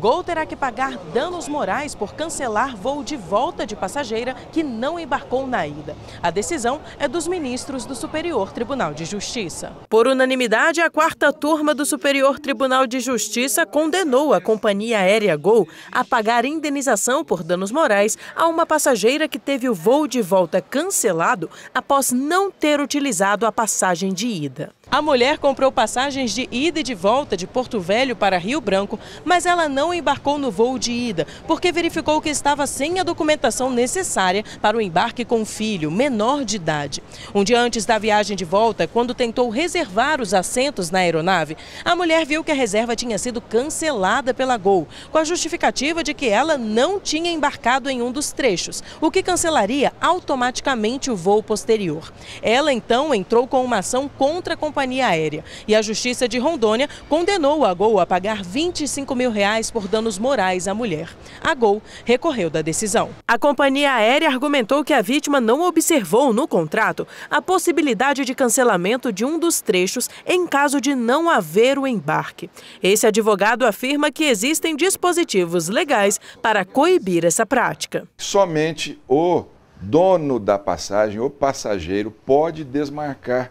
Gol terá que pagar danos morais por cancelar voo de volta de passageira que não embarcou na ida. A decisão é dos ministros do Superior Tribunal de Justiça. Por unanimidade, a quarta turma do Superior Tribunal de Justiça condenou a companhia aérea Gol a pagar indenização por danos morais a uma passageira que teve o voo de volta cancelado após não ter utilizado a passagem de ida. A mulher comprou passagens de ida e de volta de Porto Velho para Rio Branco, mas ela não embarcou no voo de ida, porque verificou que estava sem a documentação necessária para o embarque com o filho, menor de idade. Um dia antes da viagem de volta, quando tentou reservar os assentos na aeronave, a mulher viu que a reserva tinha sido cancelada pela Gol, com a justificativa de que ela não tinha embarcado em um dos trechos, o que cancelaria automaticamente o voo posterior. Ela então entrou com uma ação contra a companhia companhia aérea. E a Justiça de Rondônia condenou a Gol a pagar 25 mil reais por danos morais à mulher. A Gol recorreu da decisão. A companhia aérea argumentou que a vítima não observou no contrato a possibilidade de cancelamento de um dos trechos em caso de não haver o embarque. Esse advogado afirma que existem dispositivos legais para coibir essa prática. Somente o dono da passagem, o passageiro, pode desmarcar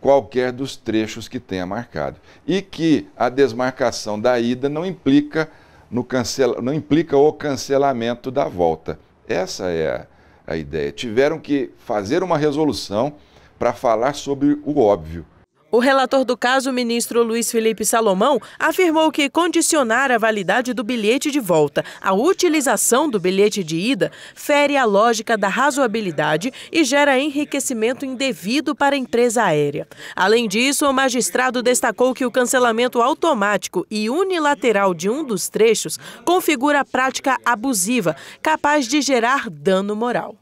qualquer dos trechos que tenha marcado. E que a desmarcação da ida não implica, no cancel... não implica o cancelamento da volta. Essa é a, a ideia. Tiveram que fazer uma resolução para falar sobre o óbvio. O relator do caso, ministro Luiz Felipe Salomão, afirmou que condicionar a validade do bilhete de volta à utilização do bilhete de ida fere a lógica da razoabilidade e gera enriquecimento indevido para a empresa aérea. Além disso, o magistrado destacou que o cancelamento automático e unilateral de um dos trechos configura prática abusiva, capaz de gerar dano moral.